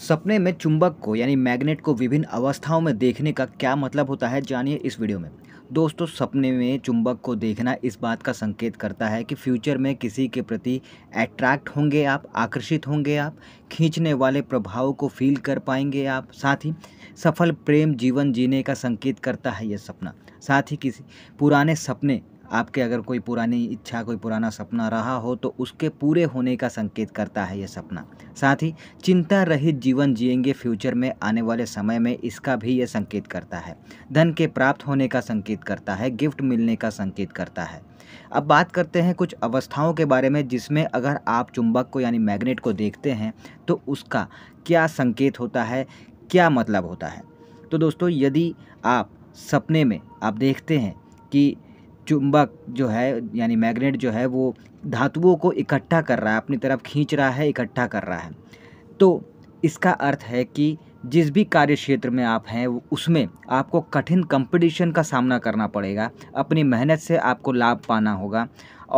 सपने में चुंबक को यानी मैग्नेट को विभिन्न अवस्थाओं में देखने का क्या मतलब होता है जानिए इस वीडियो में दोस्तों सपने में चुंबक को देखना इस बात का संकेत करता है कि फ्यूचर में किसी के प्रति अट्रैक्ट होंगे आप आकर्षित होंगे आप खींचने वाले प्रभाव को फील कर पाएंगे आप साथ ही सफल प्रेम जीवन जीने का संकेत करता है यह सपना साथ ही किसी पुराने सपने आपके अगर कोई पुरानी इच्छा कोई पुराना सपना रहा हो तो उसके पूरे होने का संकेत करता है यह सपना साथ ही चिंता रहित जीवन जिएंगे फ्यूचर में आने वाले समय में इसका भी ये संकेत करता है धन के प्राप्त होने का संकेत करता है गिफ्ट मिलने का संकेत करता है अब बात करते हैं कुछ अवस्थाओं के बारे में जिसमें अगर आप चुंबक को यानी मैग्नेट को देखते हैं तो उसका क्या संकेत होता है क्या मतलब होता है तो दोस्तों यदि आप सपने में आप देखते हैं कि चुंबक जो है यानी मैग्नेट जो है वो धातुओं को इकट्ठा कर रहा है अपनी तरफ खींच रहा है इकट्ठा कर रहा है तो इसका अर्थ है कि जिस भी कार्य क्षेत्र में आप हैं उसमें आपको कठिन कंपटीशन का सामना करना पड़ेगा अपनी मेहनत से आपको लाभ पाना होगा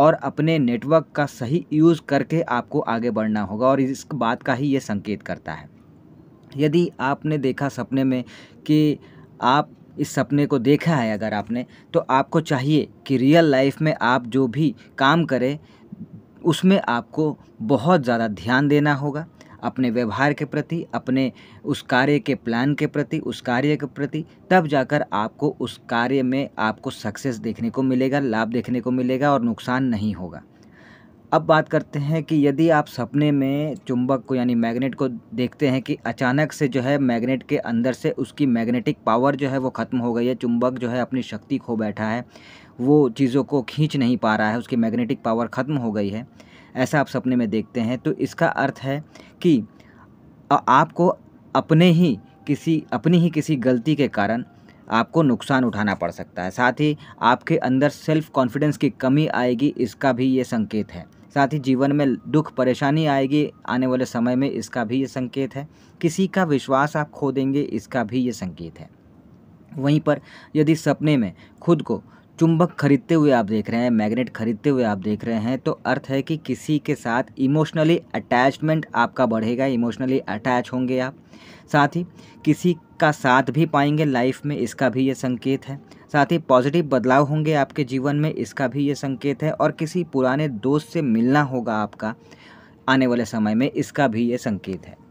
और अपने नेटवर्क का सही यूज़ करके आपको आगे बढ़ना होगा और इस बात का ही ये संकेत करता है यदि आपने देखा सपने में कि आप इस सपने को देखा है अगर आपने तो आपको चाहिए कि रियल लाइफ में आप जो भी काम करें उसमें आपको बहुत ज़्यादा ध्यान देना होगा अपने व्यवहार के प्रति अपने उस कार्य के प्लान के प्रति उस कार्य के प्रति तब जाकर आपको उस कार्य में आपको सक्सेस देखने को मिलेगा लाभ देखने को मिलेगा और नुकसान नहीं होगा अब बात करते हैं कि यदि आप सपने में चुंबक को यानी मैग्नेट को देखते हैं कि अचानक से जो है मैग्नेट के अंदर से उसकी मैग्नेटिक पावर जो है वो ख़त्म हो गई है चुंबक जो है अपनी शक्ति खो बैठा है वो चीज़ों को खींच नहीं पा रहा है उसकी मैग्नेटिक पावर ख़त्म हो गई है ऐसा आप सपने में देखते हैं तो इसका अर्थ है कि आपको अपने ही किसी अपनी ही किसी गलती के कारण आपको नुकसान उठाना पड़ सकता है साथ ही आपके अंदर सेल्फ कॉन्फिडेंस की कमी आएगी इसका भी ये संकेत है साथ ही जीवन में दुख परेशानी आएगी आने वाले समय में इसका भी ये संकेत है किसी का विश्वास आप खो देंगे इसका भी ये संकेत है वहीं पर यदि सपने में खुद को चुंबक खरीदते हुए आप देख रहे हैं मैग्नेट खरीदते हुए आप देख रहे हैं तो अर्थ है कि किसी के साथ इमोशनली अटैचमेंट आपका बढ़ेगा इमोशनली अटैच होंगे आप साथ ही किसी का साथ भी पाएंगे लाइफ में इसका भी ये संकेत है साथ ही पॉजिटिव बदलाव होंगे आपके जीवन में इसका भी ये संकेत है और किसी पुराने दोस्त से मिलना होगा आपका आने वाले समय में इसका भी ये संकेत है